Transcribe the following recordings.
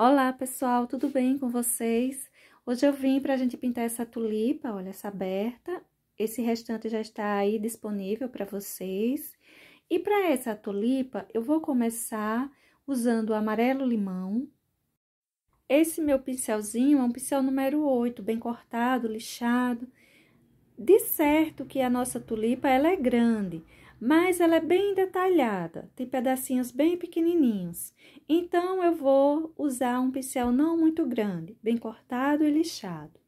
Olá, pessoal, tudo bem com vocês? Hoje eu vim para a gente pintar essa tulipa, olha, essa aberta. Esse restante já está aí disponível para vocês. E para essa tulipa, eu vou começar usando o amarelo limão. Esse meu pincelzinho é um pincel número 8, bem cortado, lixado. De certo que a nossa tulipa, ela é grande, mas ela é bem detalhada, tem pedacinhos bem pequenininhos. Então eu vou usar um pincel não muito grande, bem cortado e lixado.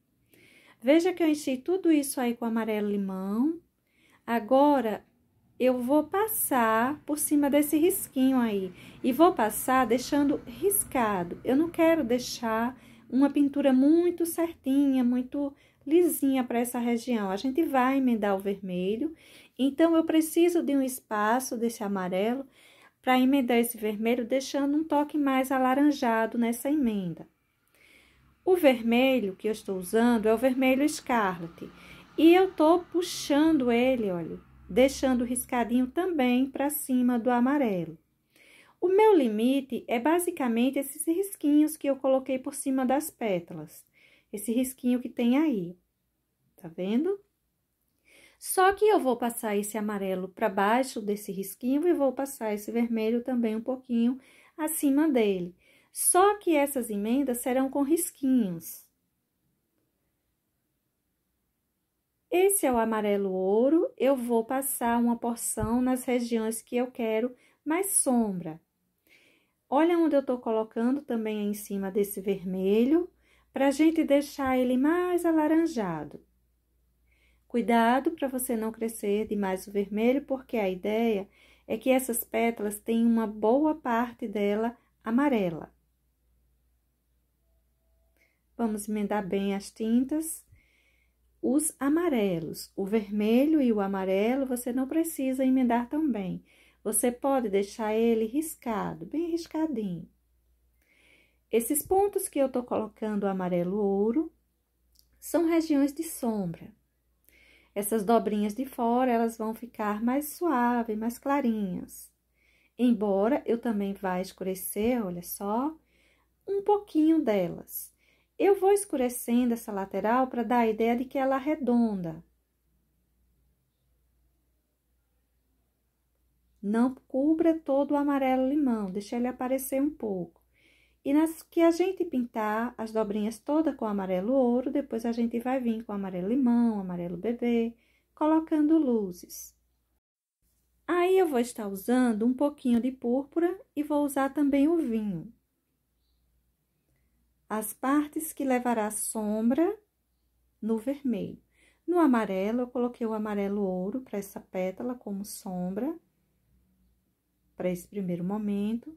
Veja que eu enchi tudo isso aí com amarelo limão. Agora eu vou passar por cima desse risquinho aí e vou passar deixando riscado. Eu não quero deixar uma pintura muito certinha, muito lisinha para essa região. A gente vai emendar o vermelho então, eu preciso de um espaço desse amarelo para emendar esse vermelho, deixando um toque mais alaranjado nessa emenda. O vermelho que eu estou usando é o vermelho Scarlet. E eu estou puxando ele, olha, deixando o riscadinho também para cima do amarelo. O meu limite é basicamente esses risquinhos que eu coloquei por cima das pétalas. Esse risquinho que tem aí, tá vendo? Só que eu vou passar esse amarelo para baixo desse risquinho e vou passar esse vermelho também um pouquinho acima dele. Só que essas emendas serão com risquinhos. Esse é o amarelo ouro, eu vou passar uma porção nas regiões que eu quero mais sombra. Olha onde eu estou colocando também em cima desse vermelho, para gente deixar ele mais alaranjado. Cuidado para você não crescer demais o vermelho, porque a ideia é que essas pétalas têm uma boa parte dela amarela. Vamos emendar bem as tintas. Os amarelos, o vermelho e o amarelo, você não precisa emendar tão bem. Você pode deixar ele riscado, bem riscadinho. Esses pontos que eu estou colocando amarelo ouro são regiões de sombra. Essas dobrinhas de fora, elas vão ficar mais suaves, mais clarinhas. Embora eu também vá escurecer, olha só, um pouquinho delas. Eu vou escurecendo essa lateral para dar a ideia de que ela arredonda. É Não cubra todo o amarelo limão, deixa ele aparecer um pouco. E nas que a gente pintar as dobrinhas toda com amarelo ouro, depois a gente vai vir com amarelo limão, amarelo bebê, colocando luzes. Aí eu vou estar usando um pouquinho de púrpura e vou usar também o vinho. As partes que levará sombra no vermelho. No amarelo, eu coloquei o amarelo ouro para essa pétala como sombra, para esse primeiro momento.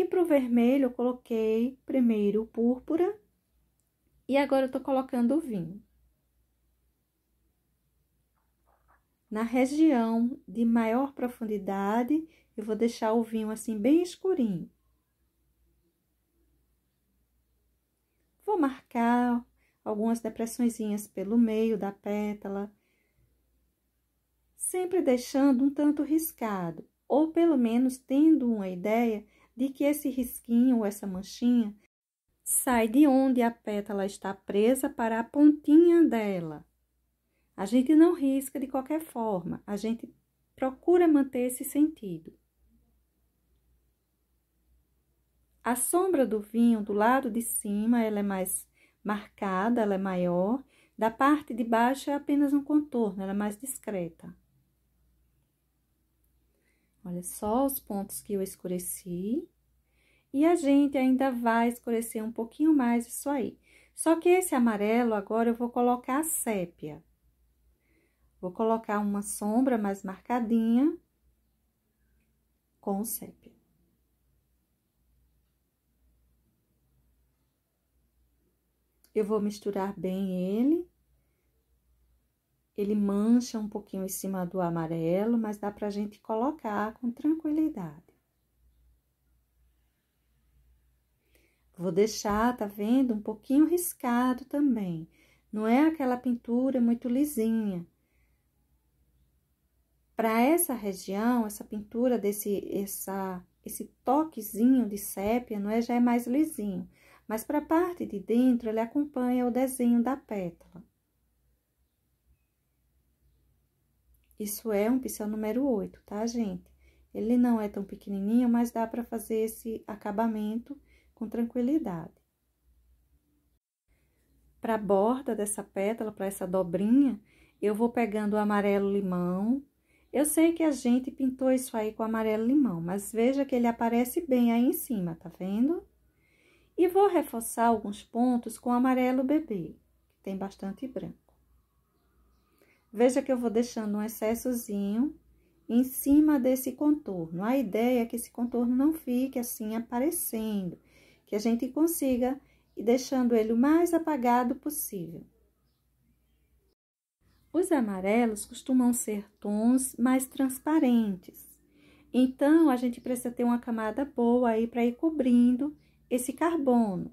E para o vermelho, eu coloquei primeiro o púrpura e agora eu tô colocando o vinho. Na região de maior profundidade, eu vou deixar o vinho assim bem escurinho. Vou marcar algumas depressõezinhas pelo meio da pétala, sempre deixando um tanto riscado, ou pelo menos tendo uma ideia de que esse risquinho ou essa manchinha sai de onde a pétala está presa para a pontinha dela. A gente não risca de qualquer forma, a gente procura manter esse sentido. A sombra do vinho do lado de cima ela é mais marcada, ela é maior, da parte de baixo é apenas um contorno, ela é mais discreta. Olha só os pontos que eu escureci. E a gente ainda vai escurecer um pouquinho mais isso aí. Só que esse amarelo agora eu vou colocar a sépia. Vou colocar uma sombra mais marcadinha com o sépia. Eu vou misturar bem ele. Ele mancha um pouquinho em cima do amarelo, mas dá pra gente colocar com tranquilidade. Vou deixar, tá vendo? Um pouquinho riscado também. Não é aquela pintura muito lisinha. Para essa região, essa pintura desse essa esse toquezinho de sépia, não é? Já é mais lisinho. Mas para a parte de dentro, ele acompanha o desenho da pétala. Isso é um pincel número 8, tá, gente? Ele não é tão pequenininho, mas dá para fazer esse acabamento com tranquilidade. Para a borda dessa pétala, para essa dobrinha, eu vou pegando o amarelo limão. Eu sei que a gente pintou isso aí com amarelo limão, mas veja que ele aparece bem aí em cima, tá vendo? E vou reforçar alguns pontos com amarelo bebê, que tem bastante branco. Veja que eu vou deixando um excessozinho em cima desse contorno. A ideia é que esse contorno não fique assim aparecendo, que a gente consiga ir deixando ele o mais apagado possível. Os amarelos costumam ser tons mais transparentes. Então, a gente precisa ter uma camada boa aí para ir cobrindo esse carbono.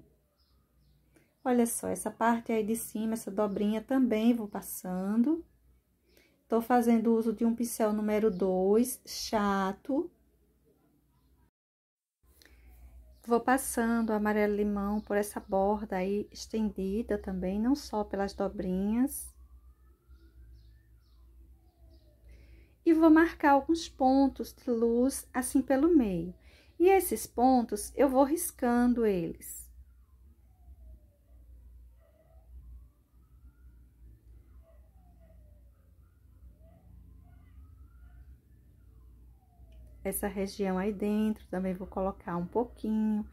Olha só, essa parte aí de cima, essa dobrinha também vou passando. Tô fazendo uso de um pincel número 2, chato. Vou passando o amarelo limão por essa borda aí estendida também, não só pelas dobrinhas. E vou marcar alguns pontos de luz assim pelo meio. E esses pontos eu vou riscando eles. essa região aí dentro, também vou colocar um pouquinho.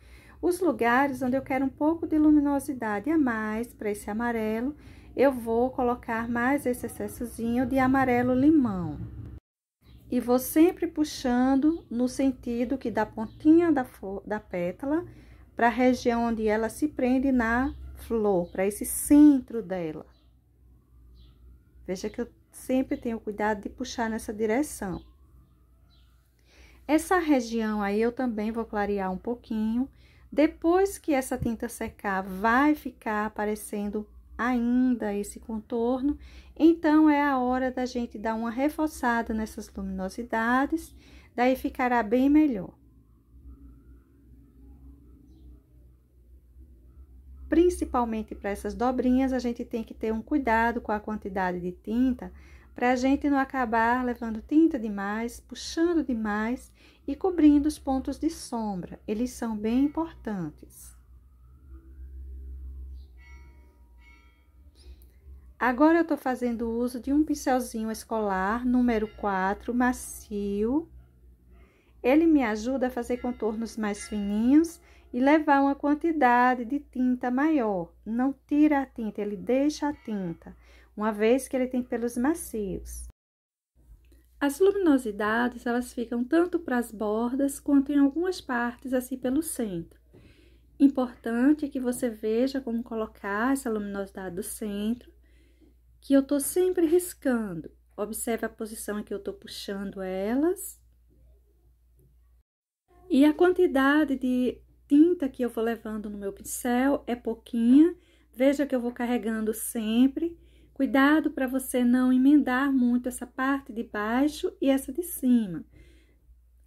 Os lugares onde eu quero um pouco de luminosidade a mais para esse amarelo, eu vou colocar mais esse excessozinho de amarelo limão. E vou sempre puxando no sentido que da pontinha da, da pétala para a região onde ela se prende na flor, para esse centro dela. Veja que eu sempre tenho cuidado de puxar nessa direção. Essa região aí eu também vou clarear um pouquinho. Depois que essa tinta secar, vai ficar aparecendo ainda esse contorno. Então, é a hora da gente dar uma reforçada nessas luminosidades, daí ficará bem melhor. Principalmente para essas dobrinhas, a gente tem que ter um cuidado com a quantidade de tinta, para a gente não acabar levando tinta demais, puxando demais e cobrindo os pontos de sombra, eles são bem importantes. Agora eu estou fazendo uso de um pincelzinho escolar número 4, macio. Ele me ajuda a fazer contornos mais fininhos e levar uma quantidade de tinta maior. Não tira a tinta, ele deixa a tinta uma vez que ele tem pelos macios. As luminosidades elas ficam tanto para as bordas quanto em algumas partes assim pelo centro. Importante é que você veja como colocar essa luminosidade do centro, que eu estou sempre riscando. Observe a posição em que eu estou puxando elas. E a quantidade de tinta que eu vou levando no meu pincel é pouquinha. Veja que eu vou carregando sempre Cuidado para você não emendar muito essa parte de baixo e essa de cima.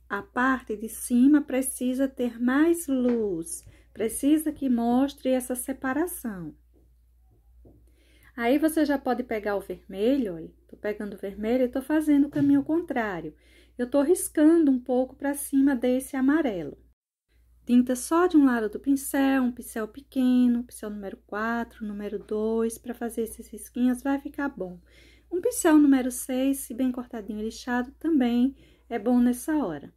A parte de cima precisa ter mais luz, precisa que mostre essa separação. Aí você já pode pegar o vermelho, olha, tô pegando o vermelho e tô fazendo o caminho contrário. Eu tô riscando um pouco para cima desse amarelo. Tinta só de um lado do pincel, um pincel pequeno, pincel número 4, número 2, para fazer esses risquinhos vai ficar bom. Um pincel número 6, se bem cortadinho e lixado, também é bom nessa hora.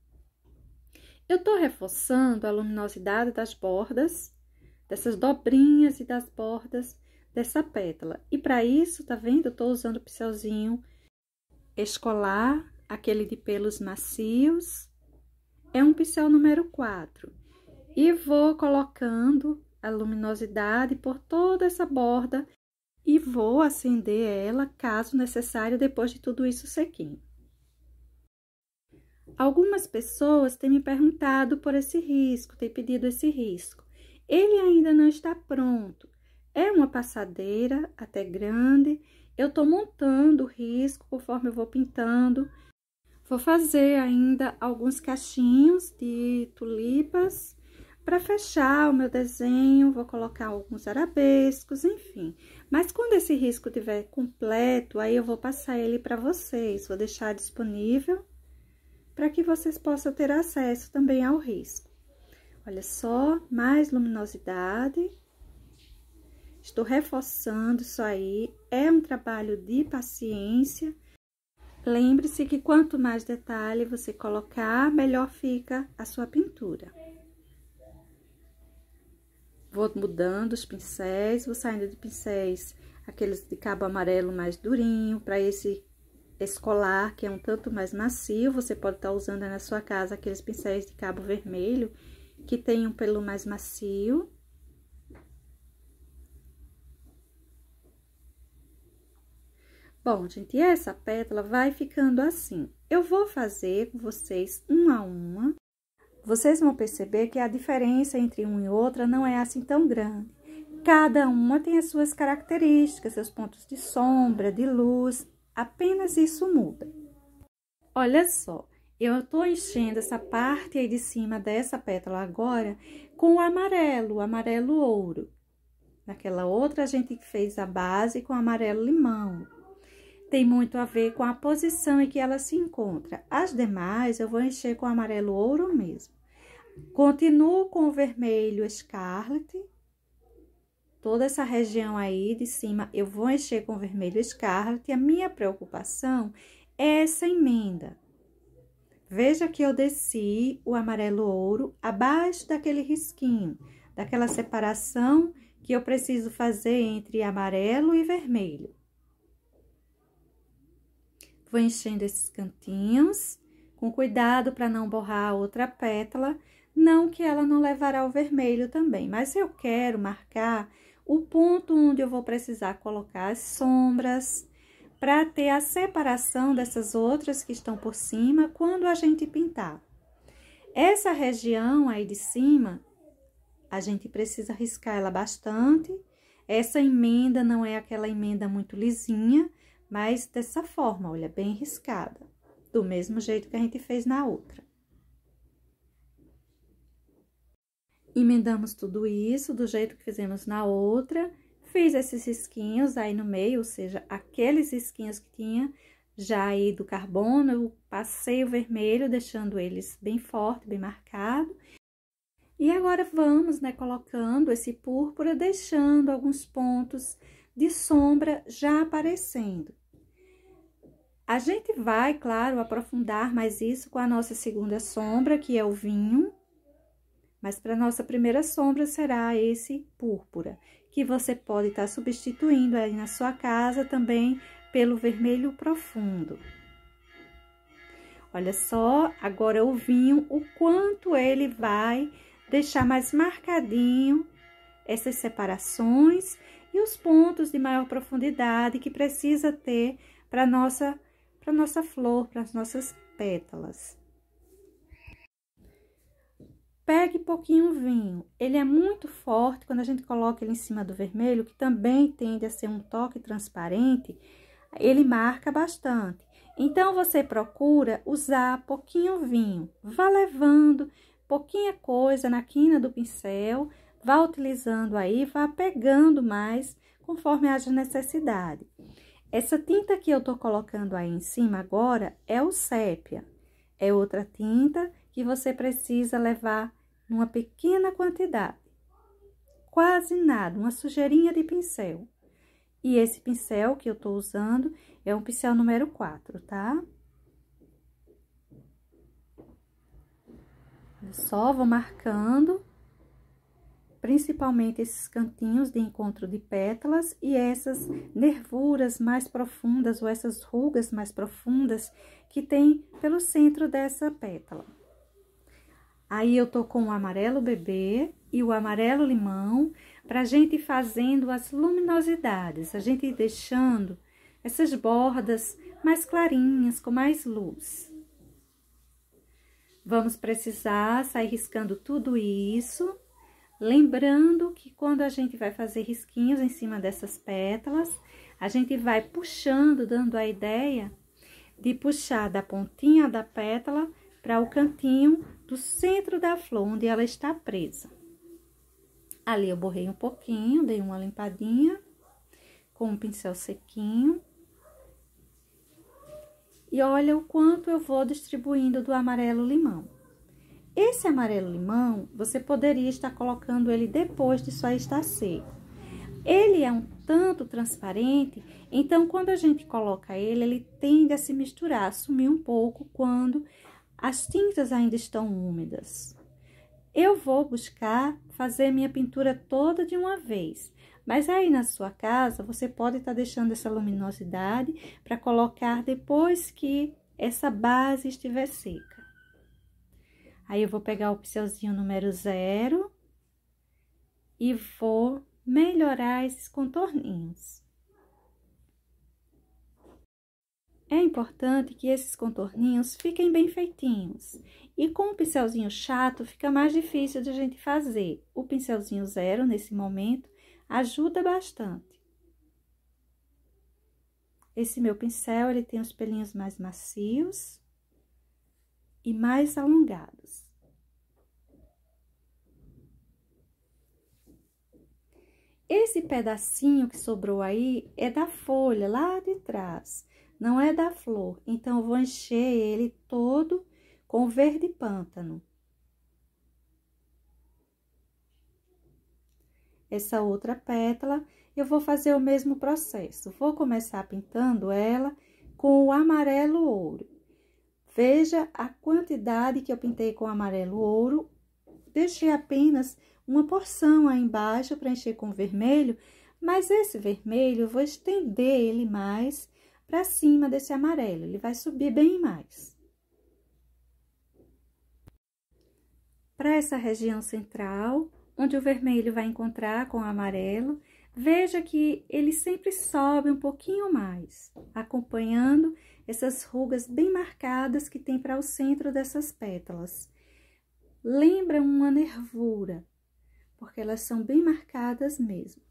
Eu estou reforçando a luminosidade das bordas, dessas dobrinhas e das bordas dessa pétala. E para isso, tá vendo? Eu estou usando o pincelzinho escolar, aquele de pelos macios. É um pincel número 4 e vou colocando a luminosidade por toda essa borda e vou acender ela caso necessário depois de tudo isso sequinho. Algumas pessoas têm me perguntado por esse risco, têm pedido esse risco. Ele ainda não está pronto. É uma passadeira até grande. Eu estou montando o risco conforme eu vou pintando. Vou fazer ainda alguns cachinhos de tulipas para fechar o meu desenho, vou colocar alguns arabescos, enfim. Mas quando esse risco tiver completo, aí eu vou passar ele para vocês, vou deixar disponível para que vocês possam ter acesso também ao risco. Olha só, mais luminosidade. Estou reforçando isso aí, é um trabalho de paciência. Lembre-se que quanto mais detalhe você colocar, melhor fica a sua pintura. Vou mudando os pincéis, vou saindo de pincéis, aqueles de cabo amarelo mais durinho, para esse escolar, que é um tanto mais macio. Você pode estar tá usando na sua casa aqueles pincéis de cabo vermelho, que tem um pelo mais macio. Bom, gente, essa pétala vai ficando assim. Eu vou fazer com vocês uma a uma. Vocês vão perceber que a diferença entre uma e outra não é assim tão grande. Cada uma tem as suas características, seus pontos de sombra, de luz, apenas isso muda. Olha só, eu estou enchendo essa parte aí de cima dessa pétala agora com o amarelo, o amarelo ouro. Naquela outra a gente fez a base com amarelo limão tem muito a ver com a posição em que ela se encontra. As demais eu vou encher com amarelo ouro mesmo. Continuo com o vermelho scarlet. Toda essa região aí de cima eu vou encher com vermelho scarlet. A minha preocupação é essa emenda. Veja que eu desci o amarelo ouro abaixo daquele risquinho, daquela separação que eu preciso fazer entre amarelo e vermelho. Vou enchendo esses cantinhos, com cuidado para não borrar a outra pétala, não que ela não levará o vermelho também, mas eu quero marcar o ponto onde eu vou precisar colocar as sombras, para ter a separação dessas outras que estão por cima quando a gente pintar. Essa região aí de cima, a gente precisa riscar ela bastante. Essa emenda não é aquela emenda muito lisinha, mas dessa forma, olha, bem riscada, do mesmo jeito que a gente fez na outra. Emendamos tudo isso do jeito que fizemos na outra, fiz esses risquinhos aí no meio, ou seja, aqueles risquinhos que tinha já aí do carbono, eu passei o vermelho, deixando eles bem forte, bem marcado. E agora vamos, né, colocando esse púrpura, deixando alguns pontos de sombra já aparecendo. A gente vai, claro, aprofundar mais isso com a nossa segunda sombra, que é o vinho. Mas para nossa primeira sombra será esse púrpura, que você pode estar tá substituindo aí na sua casa também pelo vermelho profundo. Olha só, agora o vinho, o quanto ele vai deixar mais marcadinho essas separações e os pontos de maior profundidade que precisa ter para nossa para nossa flor, para as nossas pétalas. Pegue pouquinho vinho. Ele é muito forte quando a gente coloca ele em cima do vermelho, que também tende a ser um toque transparente, ele marca bastante. Então você procura usar pouquinho vinho. Vá levando pouquinha coisa na quina do pincel, vá utilizando aí, vá pegando mais conforme haja necessidade. Essa tinta que eu tô colocando aí em cima agora é o sépia. É outra tinta que você precisa levar numa pequena quantidade. Quase nada, uma sujeirinha de pincel. E esse pincel que eu tô usando é um pincel número 4, tá? Eu só, vou marcando principalmente esses cantinhos de encontro de pétalas e essas nervuras mais profundas ou essas rugas mais profundas que tem pelo centro dessa pétala. Aí, eu tô com o amarelo bebê e o amarelo limão para a gente fazendo as luminosidades, a gente deixando essas bordas mais clarinhas, com mais luz. Vamos precisar sair riscando tudo isso. Lembrando que quando a gente vai fazer risquinhos em cima dessas pétalas, a gente vai puxando, dando a ideia de puxar da pontinha da pétala para o cantinho do centro da flor, onde ela está presa. Ali eu borrei um pouquinho, dei uma limpadinha com um pincel sequinho. E olha o quanto eu vou distribuindo do amarelo limão. Esse amarelo limão, você poderia estar colocando ele depois de só estar seco. Ele é um tanto transparente, então quando a gente coloca ele, ele tende a se misturar, a sumir um pouco quando as tintas ainda estão úmidas. Eu vou buscar fazer minha pintura toda de uma vez, mas aí na sua casa você pode estar tá deixando essa luminosidade para colocar depois que essa base estiver seca. Aí, eu vou pegar o pincelzinho número zero e vou melhorar esses contorninhos. É importante que esses contorninhos fiquem bem feitinhos. E com o pincelzinho chato, fica mais difícil de a gente fazer. O pincelzinho zero, nesse momento, ajuda bastante. Esse meu pincel, ele tem os pelinhos mais macios e mais alongados. Esse pedacinho que sobrou aí é da folha lá de trás, não é da flor. Então, eu vou encher ele todo com verde pântano. Essa outra pétala, eu vou fazer o mesmo processo. Vou começar pintando ela com o amarelo ouro. Veja a quantidade que eu pintei com amarelo ouro. Deixei apenas uma porção aí embaixo para encher com vermelho, mas esse vermelho eu vou estender ele mais para cima desse amarelo. Ele vai subir bem mais. Para essa região central, onde o vermelho vai encontrar com o amarelo, veja que ele sempre sobe um pouquinho mais, acompanhando essas rugas bem marcadas que tem para o centro dessas pétalas. Lembra uma nervura, porque elas são bem marcadas mesmo.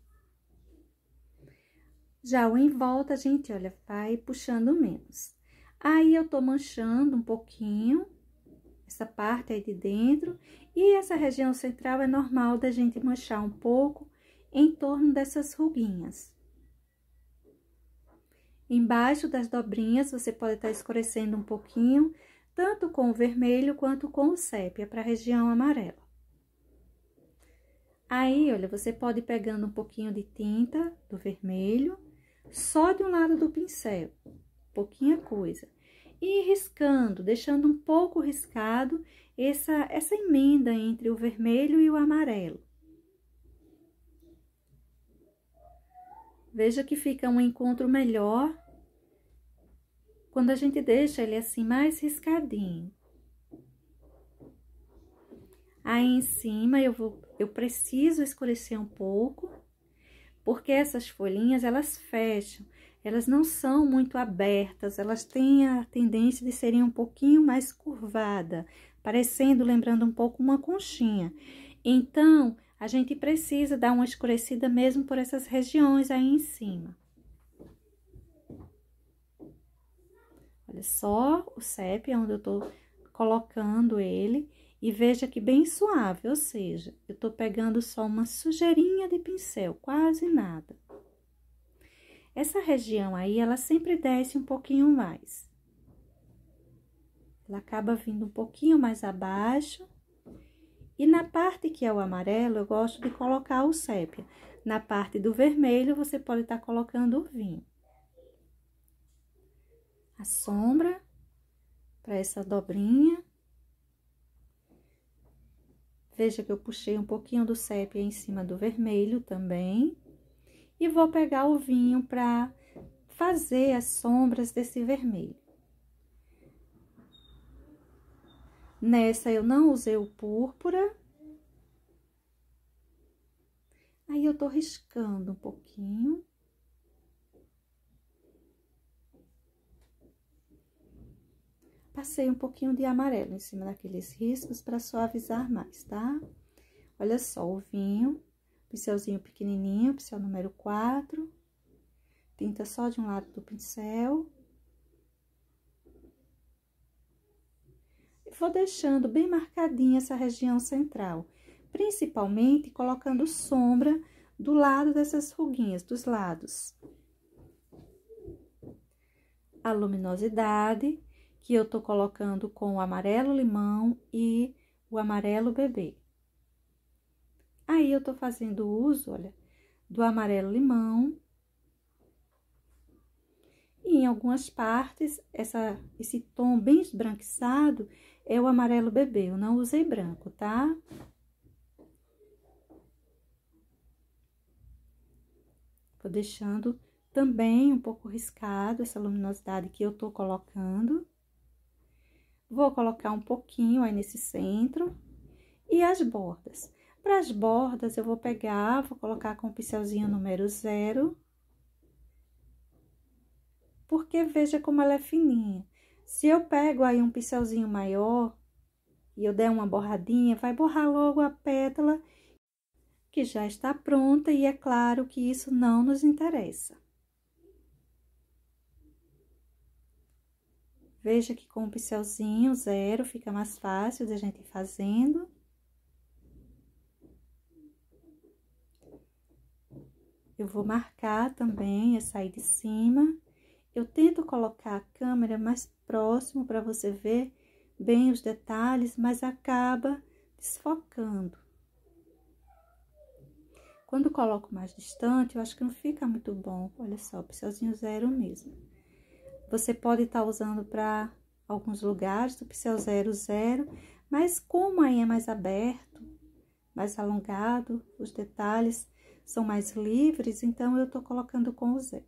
Já o em volta, a gente, olha, vai puxando menos. Aí, eu tô manchando um pouquinho essa parte aí de dentro. E essa região central é normal da gente manchar um pouco em torno dessas ruguinhas. Embaixo das dobrinhas, você pode estar tá escurecendo um pouquinho, tanto com o vermelho quanto com o sépia, para a região amarela. Aí, olha, você pode ir pegando um pouquinho de tinta do vermelho, só de um lado do pincel, pouquinha coisa. E riscando, deixando um pouco riscado essa, essa emenda entre o vermelho e o amarelo. Veja que fica um encontro melhor quando a gente deixa ele assim mais riscadinho. Aí em cima eu vou, eu preciso escurecer um pouco, porque essas folhinhas elas fecham, elas não são muito abertas, elas têm a tendência de serem um pouquinho mais curvada, parecendo lembrando um pouco uma conchinha. Então, a gente precisa dar uma escurecida mesmo por essas regiões aí em cima. Olha só o sépia onde eu tô colocando ele e veja que bem suave, ou seja, eu tô pegando só uma sujeirinha de pincel, quase nada. Essa região aí, ela sempre desce um pouquinho mais. Ela acaba vindo um pouquinho mais abaixo e na parte que é o amarelo, eu gosto de colocar o sépia. Na parte do vermelho, você pode estar tá colocando o vinho. A sombra para essa dobrinha. Veja que eu puxei um pouquinho do sépia em cima do vermelho também. E vou pegar o vinho para fazer as sombras desse vermelho. Nessa, eu não usei o púrpura. Aí, eu tô riscando um pouquinho. Passei um pouquinho de amarelo em cima daqueles riscos para suavizar mais, tá? Olha só, o vinho, pincelzinho pequenininho, pincel número 4. Tinta só de um lado do pincel. vou deixando bem marcadinha essa região central, principalmente colocando sombra do lado dessas ruguinhas, dos lados. A luminosidade, que eu tô colocando com o amarelo limão e o amarelo bebê. Aí, eu tô fazendo uso, olha, do amarelo limão. E em algumas partes, essa, esse tom bem esbranquiçado, é o amarelo bebê, eu não usei branco, tá? Vou deixando também um pouco riscado essa luminosidade que eu tô colocando. Vou colocar um pouquinho aí nesse centro. E as bordas. Para as bordas, eu vou pegar, vou colocar com o pincelzinho número zero. Porque veja como ela é fininha. Se eu pego aí um pincelzinho maior e eu der uma borradinha, vai borrar logo a pétala que já está pronta e é claro que isso não nos interessa. Veja que com o pincelzinho zero fica mais fácil da gente ir fazendo. Eu vou marcar também essa aí de cima. Eu tento colocar a câmera mais próximo para você ver bem os detalhes, mas acaba desfocando. Quando coloco mais distante, eu acho que não fica muito bom. Olha só, o pincelzinho zero mesmo. Você pode estar tá usando para alguns lugares do pincel zero zero, mas como aí é mais aberto, mais alongado, os detalhes são mais livres, então eu estou colocando com o zero.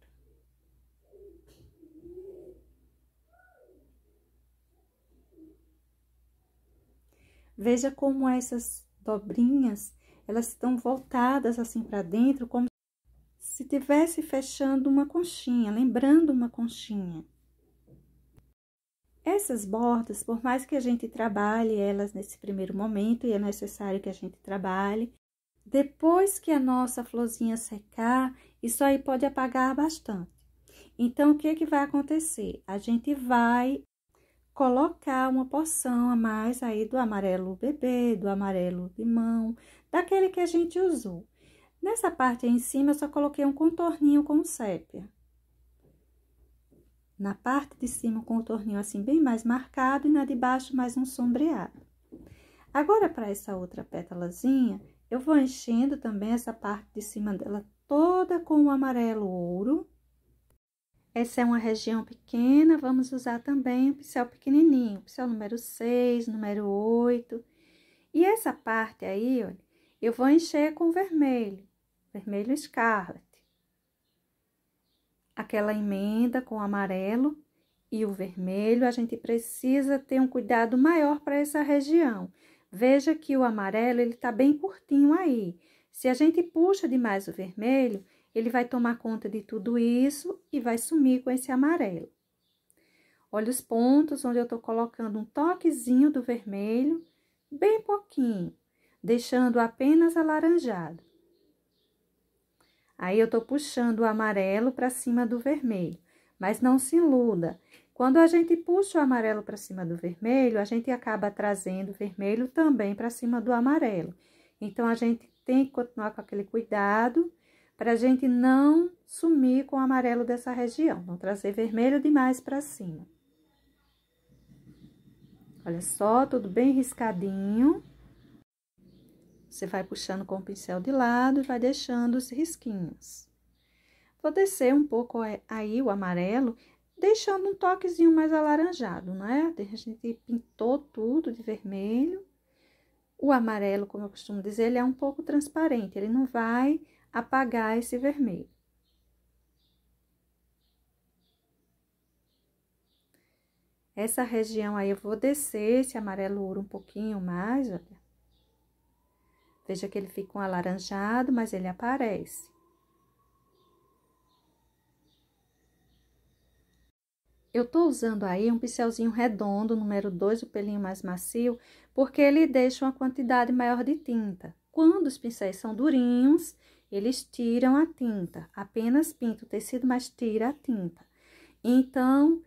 Veja como essas dobrinhas, elas estão voltadas assim para dentro, como se estivesse fechando uma conchinha, lembrando uma conchinha. Essas bordas, por mais que a gente trabalhe elas nesse primeiro momento, e é necessário que a gente trabalhe, depois que a nossa florzinha secar, isso aí pode apagar bastante. Então, o que, é que vai acontecer? A gente vai colocar uma porção a mais aí do amarelo bebê, do amarelo limão, daquele que a gente usou. Nessa parte aí em cima, eu só coloquei um contorninho com sépia. Na parte de cima, um contorninho assim bem mais marcado e na de baixo mais um sombreado. Agora, para essa outra pétalazinha, eu vou enchendo também essa parte de cima dela toda com o amarelo ouro essa é uma região pequena, vamos usar também o pincel pequenininho, pincel número 6, número 8. E essa parte aí, olha, eu vou encher com vermelho, vermelho scarlet. Aquela emenda com amarelo e o vermelho, a gente precisa ter um cuidado maior para essa região. Veja que o amarelo, ele tá bem curtinho aí. Se a gente puxa demais o vermelho, ele vai tomar conta de tudo isso e vai sumir com esse amarelo. Olha os pontos onde eu estou colocando um toquezinho do vermelho, bem pouquinho, deixando apenas alaranjado. Aí eu estou puxando o amarelo para cima do vermelho, mas não se iluda. Quando a gente puxa o amarelo para cima do vermelho, a gente acaba trazendo o vermelho também para cima do amarelo. Então, a gente tem que continuar com aquele cuidado para a gente não sumir com o amarelo dessa região, não trazer vermelho demais para cima. Olha só, tudo bem riscadinho. Você vai puxando com o pincel de lado e vai deixando os risquinhos. Vou descer um pouco é, aí o amarelo, deixando um toquezinho mais alaranjado, né? A gente pintou tudo de vermelho. O amarelo, como eu costumo dizer, ele é um pouco transparente, ele não vai apagar esse vermelho. Essa região aí eu vou descer esse amarelo ouro um pouquinho mais, olha. Veja que ele fica um alaranjado, mas ele aparece. Eu tô usando aí um pincelzinho redondo, número 2, o pelinho mais macio, porque ele deixa uma quantidade maior de tinta. Quando os pincéis são durinhos, eles tiram a tinta, apenas pinta o tecido, mas tira a tinta. Então,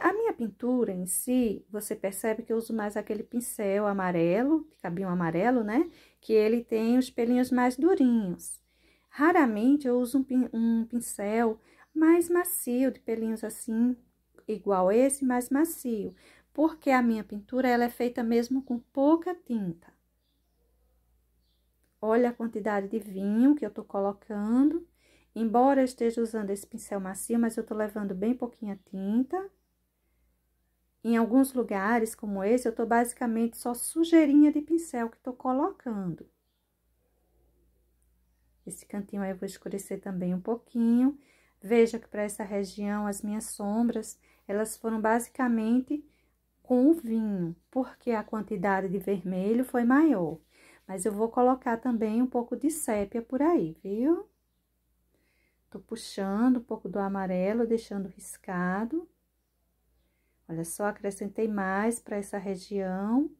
a minha pintura em si, você percebe que eu uso mais aquele pincel amarelo, cabinho amarelo, né? Que ele tem os pelinhos mais durinhos. Raramente eu uso um pincel mais macio, de pelinhos assim, igual esse, mais macio. Porque a minha pintura, ela é feita mesmo com pouca tinta. Olha a quantidade de vinho que eu tô colocando. Embora eu esteja usando esse pincel macio, mas eu tô levando bem pouquinha tinta. Em alguns lugares, como esse, eu tô basicamente só sujeirinha de pincel que tô colocando. Esse cantinho aí eu vou escurecer também um pouquinho. Veja que para essa região, as minhas sombras, elas foram basicamente com o vinho, porque a quantidade de vermelho foi maior. Mas eu vou colocar também um pouco de sépia por aí, viu? Tô puxando um pouco do amarelo, deixando riscado. Olha só, acrescentei mais para essa região.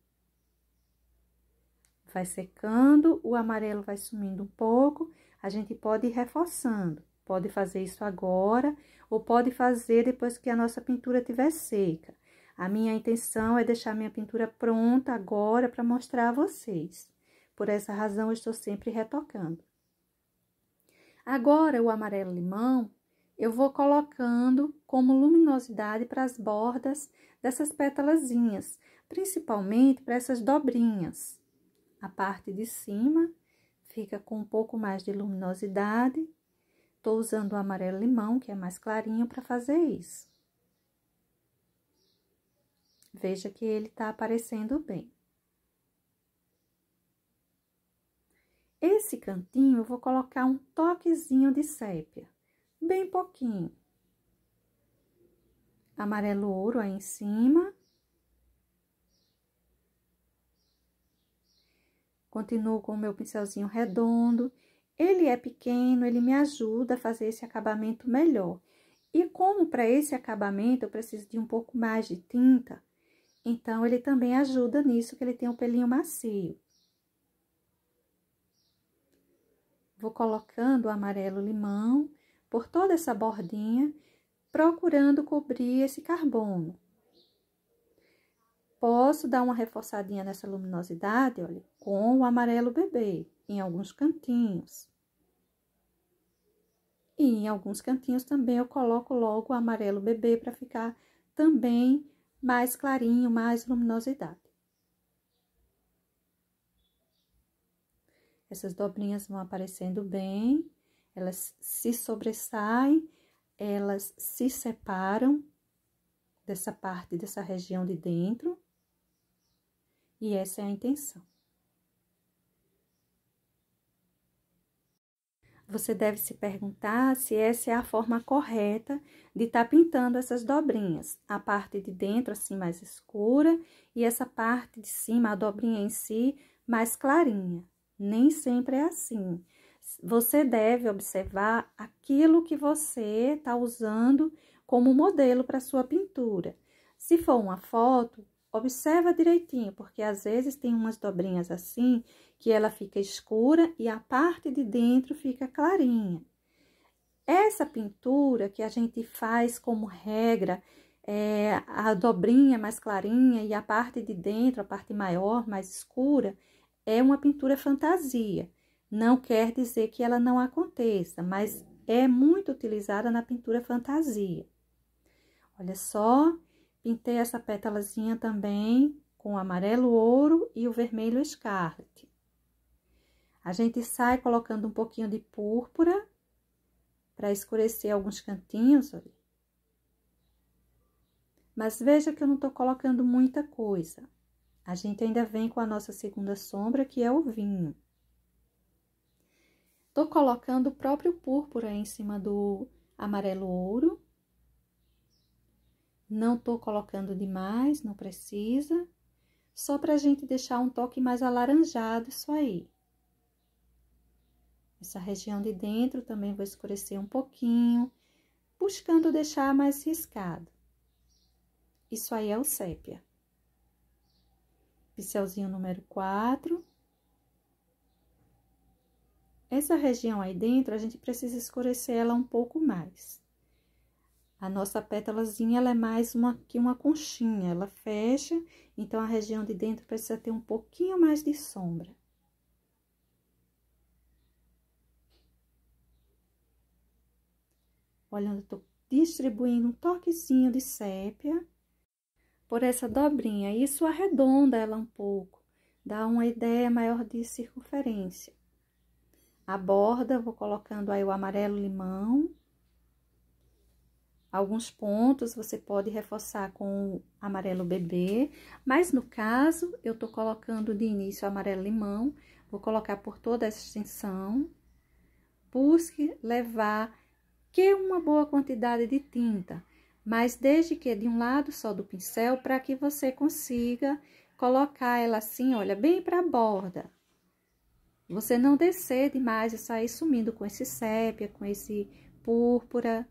Vai secando, o amarelo vai sumindo um pouco. A gente pode ir reforçando. Pode fazer isso agora ou pode fazer depois que a nossa pintura estiver seca. A minha intenção é deixar minha pintura pronta agora para mostrar a vocês. Por essa razão estou sempre retocando. Agora o amarelo limão eu vou colocando como luminosidade para as bordas dessas pétalazinhas, principalmente para essas dobrinhas. A parte de cima fica com um pouco mais de luminosidade. Estou usando o amarelo limão, que é mais clarinho, para fazer isso. Veja que ele está aparecendo bem. Esse cantinho eu vou colocar um toquezinho de sépia, bem pouquinho. Amarelo ouro aí em cima. Continuo com o meu pincelzinho redondo. Ele é pequeno, ele me ajuda a fazer esse acabamento melhor. E como para esse acabamento eu preciso de um pouco mais de tinta, então ele também ajuda nisso, que ele tem um pelinho macio. Vou colocando o amarelo limão por toda essa bordinha, procurando cobrir esse carbono. Posso dar uma reforçadinha nessa luminosidade, olha, com o amarelo bebê, em alguns cantinhos. E em alguns cantinhos também eu coloco logo o amarelo bebê para ficar também mais clarinho, mais luminosidade. Essas dobrinhas vão aparecendo bem, elas se sobressaem, elas se separam dessa parte, dessa região de dentro. E essa é a intenção. Você deve se perguntar se essa é a forma correta de estar tá pintando essas dobrinhas. A parte de dentro, assim, mais escura, e essa parte de cima, a dobrinha em si, mais clarinha nem sempre é assim. Você deve observar aquilo que você está usando como modelo para sua pintura. Se for uma foto, observa direitinho, porque às vezes tem umas dobrinhas assim que ela fica escura e a parte de dentro fica clarinha. Essa pintura que a gente faz como regra, é, a dobrinha mais clarinha e a parte de dentro, a parte maior, mais escura, é uma pintura fantasia. Não quer dizer que ela não aconteça, mas é muito utilizada na pintura fantasia. Olha só, pintei essa pétalazinha também com o amarelo ouro e o vermelho scarlet. A gente sai colocando um pouquinho de púrpura para escurecer alguns cantinhos. Mas veja que eu não estou colocando muita coisa. A gente ainda vem com a nossa segunda sombra, que é o vinho. Estou colocando o próprio púrpura em cima do amarelo ouro. Não estou colocando demais, não precisa. Só para a gente deixar um toque mais alaranjado, isso aí. Essa região de dentro também vou escurecer um pouquinho, buscando deixar mais riscado. Isso aí é o sépia pixelzinho número 4. Essa região aí dentro, a gente precisa escurecer ela um pouco mais. A nossa pétalazinha, ela é mais uma, que uma conchinha, ela fecha, então, a região de dentro precisa ter um pouquinho mais de sombra. Olha, eu tô distribuindo um toquezinho de sépia por essa dobrinha. Isso arredonda ela um pouco, dá uma ideia maior de circunferência. A borda, vou colocando aí o amarelo limão. Alguns pontos você pode reforçar com o amarelo bebê, mas no caso, eu tô colocando de início o amarelo limão, vou colocar por toda essa extensão. Busque levar que é uma boa quantidade de tinta mas desde que é de um lado só do pincel, para que você consiga colocar ela assim, olha, bem para a borda. Você não descer demais e sair sumindo com esse sépia, com esse púrpura.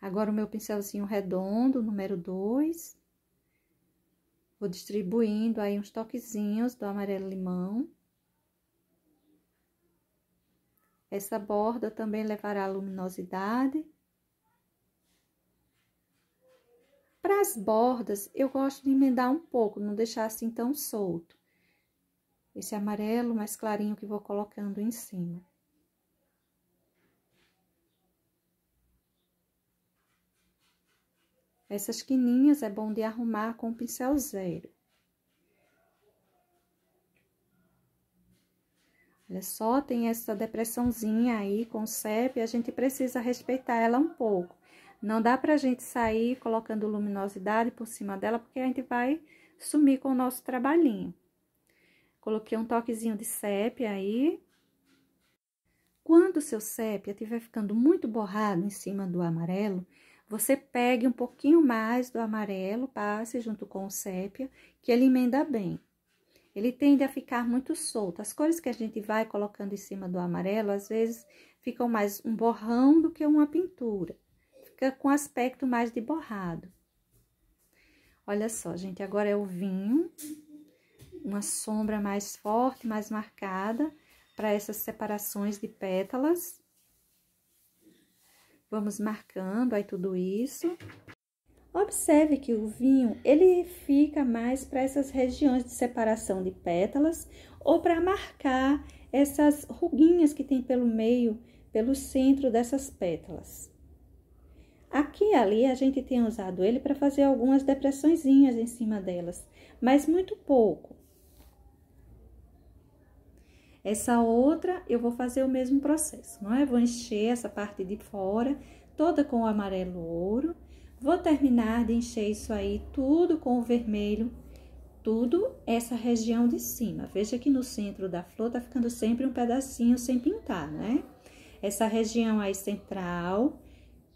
Agora, o meu pincelzinho redondo, número 2. Vou distribuindo aí uns toquezinhos do amarelo limão. Essa borda também levará luminosidade. Para as bordas, eu gosto de emendar um pouco, não deixar assim tão solto. Esse amarelo mais clarinho que vou colocando em cima. Essas quininhas é bom de arrumar com o pincel zero. Olha só, tem essa depressãozinha aí com CEP, a gente precisa respeitar ela um pouco. Não dá pra gente sair colocando luminosidade por cima dela, porque a gente vai sumir com o nosso trabalhinho. Coloquei um toquezinho de CEP aí. Quando o seu sépia estiver ficando muito borrado em cima do amarelo, você pegue um pouquinho mais do amarelo, passe junto com o sépia, que ele emenda bem. Ele tende a ficar muito solto. As cores que a gente vai colocando em cima do amarelo, às vezes, ficam mais um borrão do que uma pintura. Fica com aspecto mais de borrado. Olha só, gente, agora é o vinho. Uma sombra mais forte, mais marcada para essas separações de pétalas. Vamos marcando aí tudo isso. Observe que o vinho ele fica mais para essas regiões de separação de pétalas ou para marcar essas ruguinhas que tem pelo meio, pelo centro dessas pétalas. Aqui e ali a gente tem usado ele para fazer algumas depressõezinhas em cima delas, mas muito pouco. Essa outra eu vou fazer o mesmo processo, não é? Vou encher essa parte de fora toda com o amarelo ouro Vou terminar de encher isso aí tudo com o vermelho, tudo essa região de cima. Veja que no centro da flor tá ficando sempre um pedacinho sem pintar, né? Essa região aí central,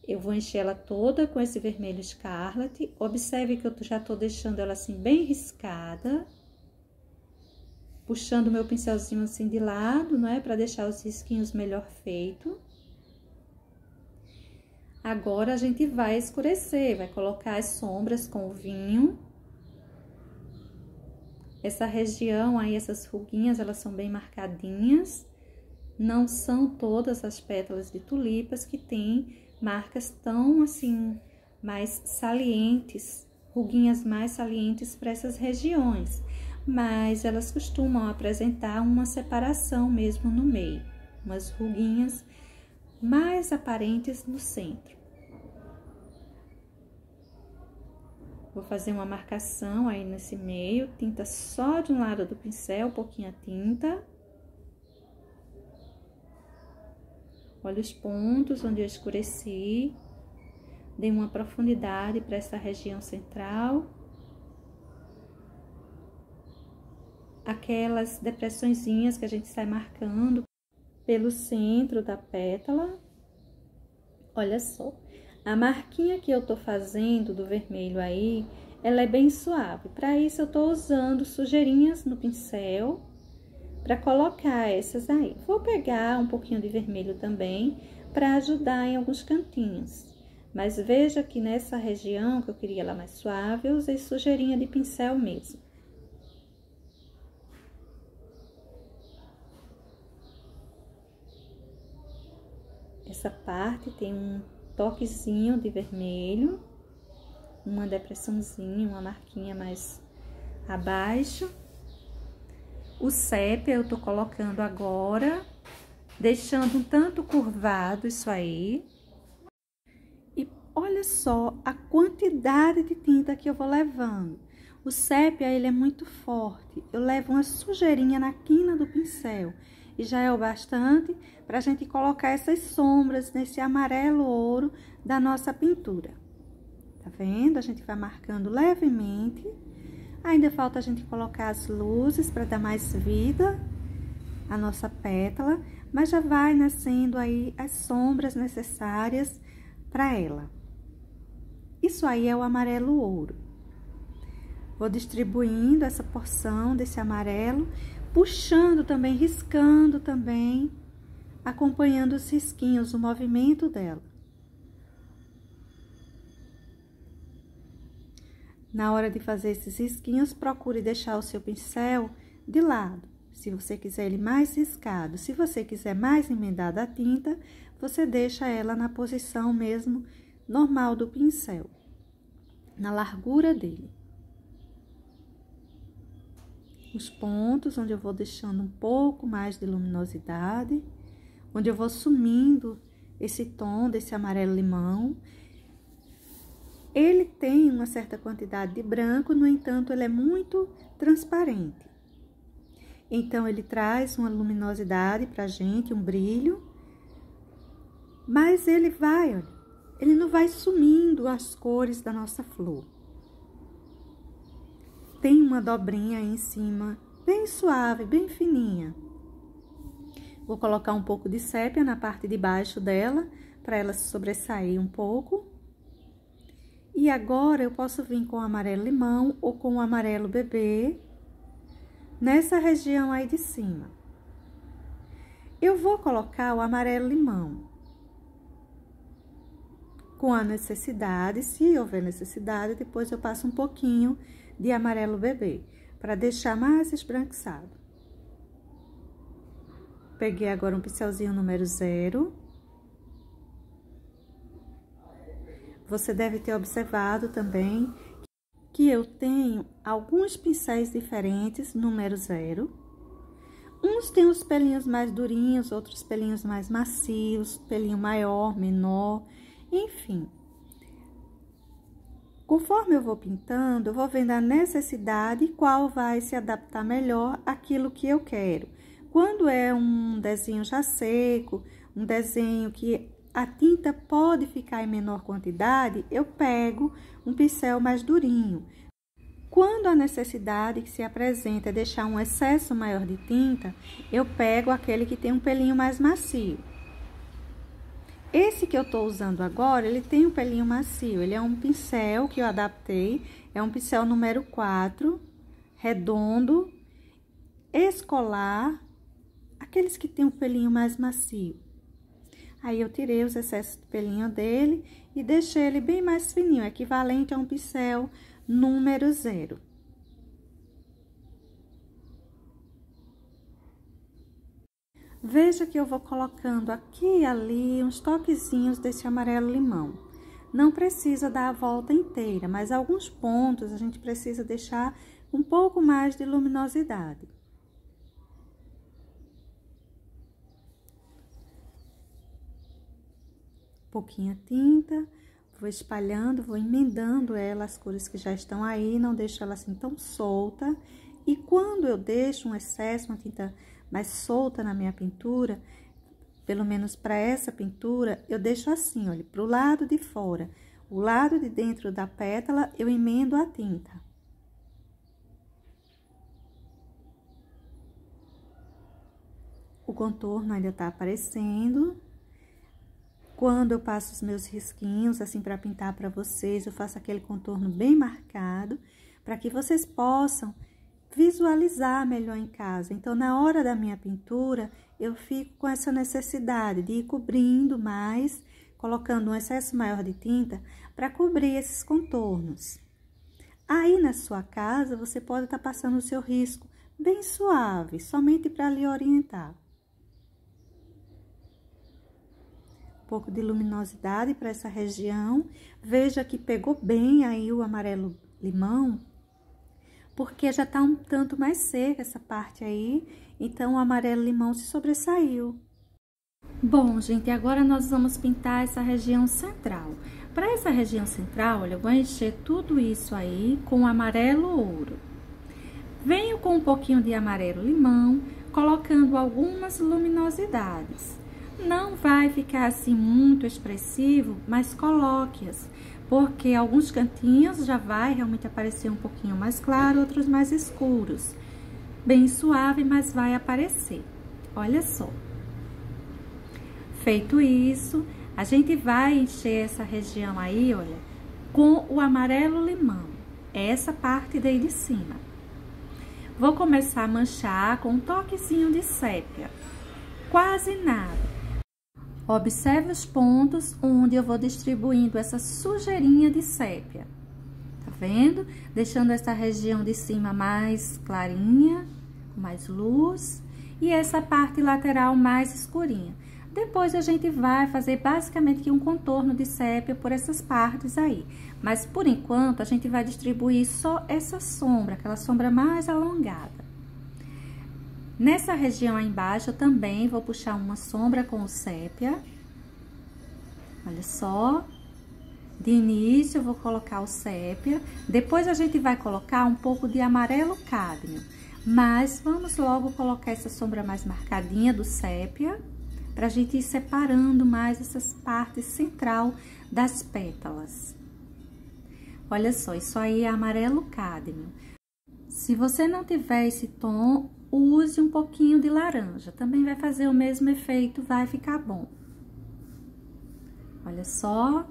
eu vou encher ela toda com esse vermelho escarlate. Observe que eu já tô deixando ela assim bem riscada, puxando meu pincelzinho assim de lado, não é? Para deixar os risquinhos melhor feitos. Agora a gente vai escurecer, vai colocar as sombras com o vinho. Essa região aí, essas ruguinhas, elas são bem marcadinhas. Não são todas as pétalas de tulipas que têm marcas tão assim mais salientes, ruguinhas mais salientes para essas regiões, mas elas costumam apresentar uma separação mesmo no meio, umas ruguinhas mais aparentes no centro. Vou fazer uma marcação aí nesse meio, tinta só de um lado do pincel, pouquinha pouquinho tinta. Olha os pontos onde eu escureci. Dei uma profundidade para essa região central. Aquelas depressõezinhas que a gente sai marcando pelo centro da pétala. Olha só, a marquinha que eu tô fazendo do vermelho aí, ela é bem suave. Para isso, eu tô usando sujeirinhas no pincel para colocar essas aí. Vou pegar um pouquinho de vermelho também para ajudar em alguns cantinhos. Mas veja que nessa região que eu queria ela mais suave, eu usei sujeirinha de pincel mesmo. essa parte tem um toquezinho de vermelho, uma depressãozinha, uma marquinha mais abaixo. O sépia eu tô colocando agora, deixando um tanto curvado isso aí. E olha só a quantidade de tinta que eu vou levando. O sépia, ele é muito forte. Eu levo uma sujeirinha na quina do pincel e já é o bastante para a gente colocar essas sombras nesse amarelo ouro da nossa pintura. Tá vendo? A gente vai marcando levemente. Ainda falta a gente colocar as luzes para dar mais vida à nossa pétala, mas já vai nascendo aí as sombras necessárias para ela. Isso aí é o amarelo ouro. Vou distribuindo essa porção desse amarelo puxando também, riscando também, acompanhando os risquinhos, o movimento dela. Na hora de fazer esses risquinhos, procure deixar o seu pincel de lado. Se você quiser ele mais riscado, se você quiser mais emendada a tinta, você deixa ela na posição mesmo normal do pincel, na largura dele os pontos onde eu vou deixando um pouco mais de luminosidade, onde eu vou sumindo esse tom desse amarelo limão. Ele tem uma certa quantidade de branco, no entanto, ele é muito transparente. Então, ele traz uma luminosidade para a gente, um brilho, mas ele vai, olha, ele não vai sumindo as cores da nossa flor tem uma dobrinha aí em cima, bem suave, bem fininha. Vou colocar um pouco de sépia na parte de baixo dela, para ela se sobressair um pouco. E agora, eu posso vir com o amarelo limão ou com o amarelo bebê, nessa região aí de cima. Eu vou colocar o amarelo limão. Com a necessidade, se houver necessidade, depois eu passo um pouquinho de amarelo bebê, para deixar mais esbranquiçado. Peguei agora um pincelzinho número zero. Você deve ter observado também que eu tenho alguns pincéis diferentes, número zero. Uns têm os pelinhos mais durinhos, outros pelinhos mais macios, pelinho maior, menor, enfim. Conforme eu vou pintando, eu vou vendo a necessidade e qual vai se adaptar melhor àquilo que eu quero. Quando é um desenho já seco, um desenho que a tinta pode ficar em menor quantidade, eu pego um pincel mais durinho. Quando a necessidade que se apresenta é deixar um excesso maior de tinta, eu pego aquele que tem um pelinho mais macio. Esse que eu estou usando agora, ele tem um pelinho macio, ele é um pincel que eu adaptei, é um pincel número 4, redondo, escolar, aqueles que tem um pelinho mais macio. Aí, eu tirei os excessos de pelinho dele e deixei ele bem mais fininho, equivalente a um pincel número 0. Veja que eu vou colocando aqui e ali uns toquezinhos desse amarelo limão. Não precisa dar a volta inteira, mas alguns pontos a gente precisa deixar um pouco mais de luminosidade. Pouquinha tinta, vou espalhando, vou emendando ela, as cores que já estão aí, não deixo ela assim tão solta. E quando eu deixo um excesso, uma tinta mas solta na minha pintura, pelo menos para essa pintura, eu deixo assim, olha, para o lado de fora. O lado de dentro da pétala, eu emendo a tinta. O contorno ainda tá aparecendo. Quando eu passo os meus risquinhos, assim, para pintar para vocês, eu faço aquele contorno bem marcado, para que vocês possam visualizar melhor em casa. Então, na hora da minha pintura, eu fico com essa necessidade de ir cobrindo mais, colocando um excesso maior de tinta para cobrir esses contornos. Aí na sua casa, você pode estar tá passando o seu risco bem suave, somente para lhe orientar. Um pouco de luminosidade para essa região. Veja que pegou bem aí o amarelo limão porque já tá um tanto mais seca essa parte aí, então o amarelo limão se sobressaiu. Bom, gente, agora nós vamos pintar essa região central. Para essa região central, olha, eu vou encher tudo isso aí com amarelo ouro. Venho com um pouquinho de amarelo limão, colocando algumas luminosidades. Não vai ficar assim muito expressivo, mas coloque-as porque alguns cantinhos já vai realmente aparecer um pouquinho mais claro, outros mais escuros. Bem suave, mas vai aparecer. Olha só. Feito isso, a gente vai encher essa região aí, olha, com o amarelo limão. É essa parte daí de cima. Vou começar a manchar com um toquezinho de sépia. Quase nada. Observe os pontos onde eu vou distribuindo essa sujeirinha de sépia. Tá vendo? Deixando essa região de cima mais clarinha, com mais luz. E essa parte lateral mais escurinha. Depois, a gente vai fazer basicamente um contorno de sépia por essas partes aí. Mas, por enquanto, a gente vai distribuir só essa sombra, aquela sombra mais alongada. Nessa região aí embaixo, eu também vou puxar uma sombra com o sépia. Olha só. De início, eu vou colocar o sépia. Depois, a gente vai colocar um pouco de amarelo cádmio. Mas, vamos logo colocar essa sombra mais marcadinha do sépia. Pra gente ir separando mais essas partes central das pétalas. Olha só, isso aí é amarelo cádmio. Se você não tiver esse tom use um pouquinho de laranja. Também vai fazer o mesmo efeito, vai ficar bom. Olha só.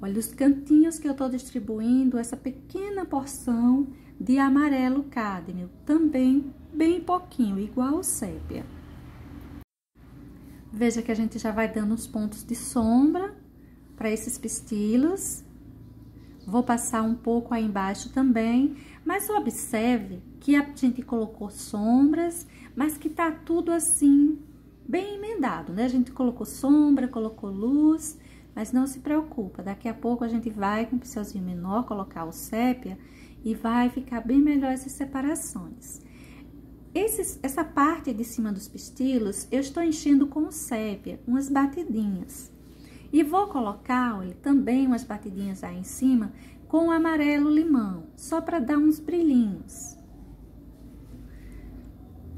Olha os cantinhos que eu estou distribuindo, essa pequena porção de amarelo cádmio, também bem pouquinho, igual o sépia. Veja que a gente já vai dando os pontos de sombra para esses pistilos. Vou passar um pouco aí embaixo também. Mas observe que a gente colocou sombras, mas que tá tudo assim, bem emendado, né? A gente colocou sombra, colocou luz, mas não se preocupa, daqui a pouco a gente vai com o pincelzinho menor colocar o sépia e vai ficar bem melhor essas separações. essa parte de cima dos pistilos, eu estou enchendo com sépia, umas batidinhas. E vou colocar, olha, também umas batidinhas aí em cima, com amarelo limão, só para dar uns brilhinhos.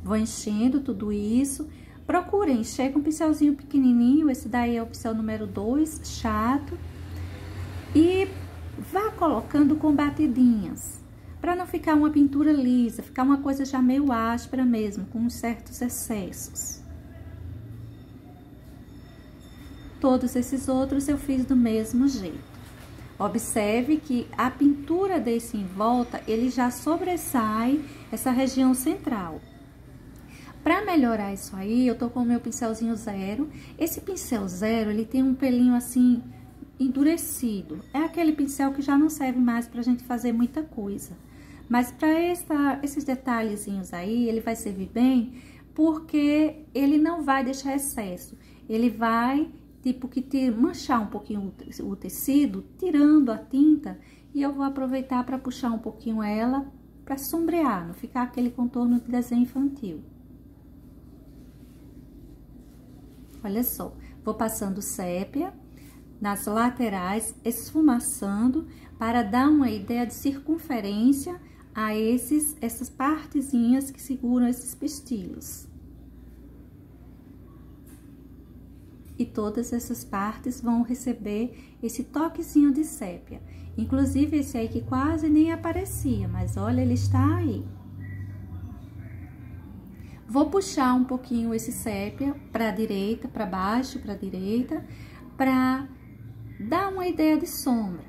Vou enchendo tudo isso. Procurem, encher com um pincelzinho pequenininho, esse daí é o pincel número 2, chato. E vá colocando com batidinhas, para não ficar uma pintura lisa, ficar uma coisa já meio áspera mesmo, com certos excessos. Todos esses outros eu fiz do mesmo jeito. Observe que a pintura desse em volta, ele já sobressai essa região central. Para melhorar isso aí, eu tô com o meu pincelzinho zero. Esse pincel zero, ele tem um pelinho assim, endurecido. É aquele pincel que já não serve mais para a gente fazer muita coisa. Mas para esses detalhezinhos aí, ele vai servir bem, porque ele não vai deixar excesso. Ele vai tipo que te, manchar um pouquinho o tecido, tirando a tinta, e eu vou aproveitar para puxar um pouquinho ela para sombrear, não ficar aquele contorno de desenho infantil. Olha só, vou passando sépia nas laterais, esfumaçando para dar uma ideia de circunferência a esses, essas partezinhas que seguram esses pistilos. e todas essas partes vão receber esse toquezinho de sépia. Inclusive esse aí que quase nem aparecia, mas olha, ele está aí. Vou puxar um pouquinho esse sépia para a direita, para baixo, para a direita, para dar uma ideia de sombra.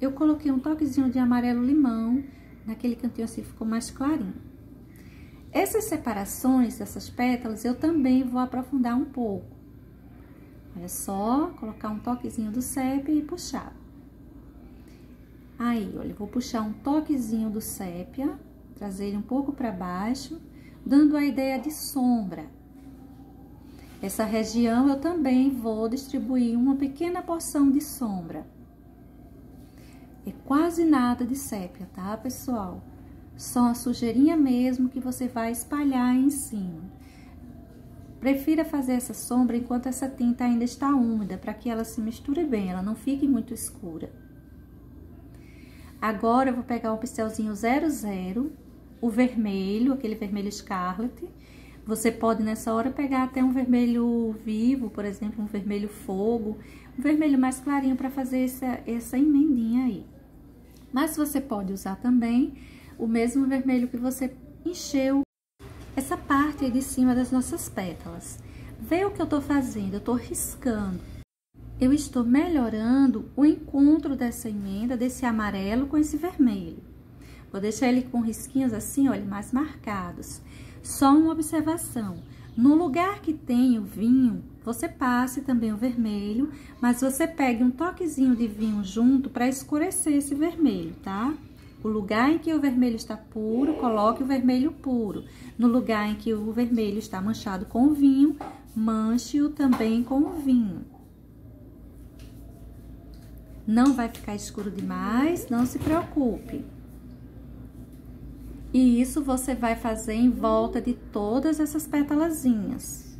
Eu coloquei um toquezinho de amarelo limão, naquele cantinho assim ficou mais clarinho. Essas separações dessas pétalas eu também vou aprofundar um pouco. Olha só, colocar um toquezinho do CEP e puxar. Aí, olha, vou puxar um toquezinho do sépia, trazer ele um pouco para baixo, dando a ideia de sombra. Essa região eu também vou distribuir uma pequena porção de sombra. É quase nada de sépia, tá, pessoal? Só a sujeirinha mesmo que você vai espalhar em cima. Prefira fazer essa sombra enquanto essa tinta ainda está úmida, para que ela se misture bem, ela não fique muito escura. Agora, eu vou pegar o pincelzinho 00, o vermelho, aquele vermelho scarlet. Você pode, nessa hora, pegar até um vermelho vivo, por exemplo, um vermelho fogo, um vermelho mais clarinho para fazer essa, essa emendinha aí. Mas você pode usar também o mesmo vermelho que você encheu parte de cima das nossas pétalas. Vê o que eu estou fazendo, eu estou riscando. Eu estou melhorando o encontro dessa emenda, desse amarelo com esse vermelho. Vou deixar ele com risquinhos assim, olha, mais marcados. Só uma observação. No lugar que tem o vinho, você passe também o vermelho, mas você pegue um toquezinho de vinho junto para escurecer esse vermelho, tá? O lugar em que o vermelho está puro, coloque o vermelho puro. No lugar em que o vermelho está manchado com vinho, manche-o também com vinho. Não vai ficar escuro demais, não se preocupe. E isso você vai fazer em volta de todas essas pétalazinhas.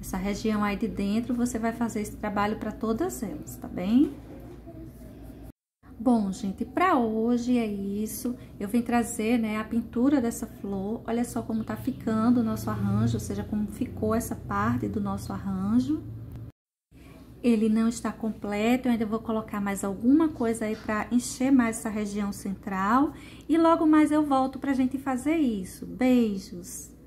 Essa região aí de dentro, você vai fazer esse trabalho para todas elas, tá bem? Bom, gente, para hoje é isso. Eu vim trazer, né, a pintura dessa flor. Olha só como tá ficando o nosso arranjo, ou seja, como ficou essa parte do nosso arranjo. Ele não está completo, eu ainda vou colocar mais alguma coisa aí para encher mais essa região central. E logo mais eu volto pra gente fazer isso. Beijos!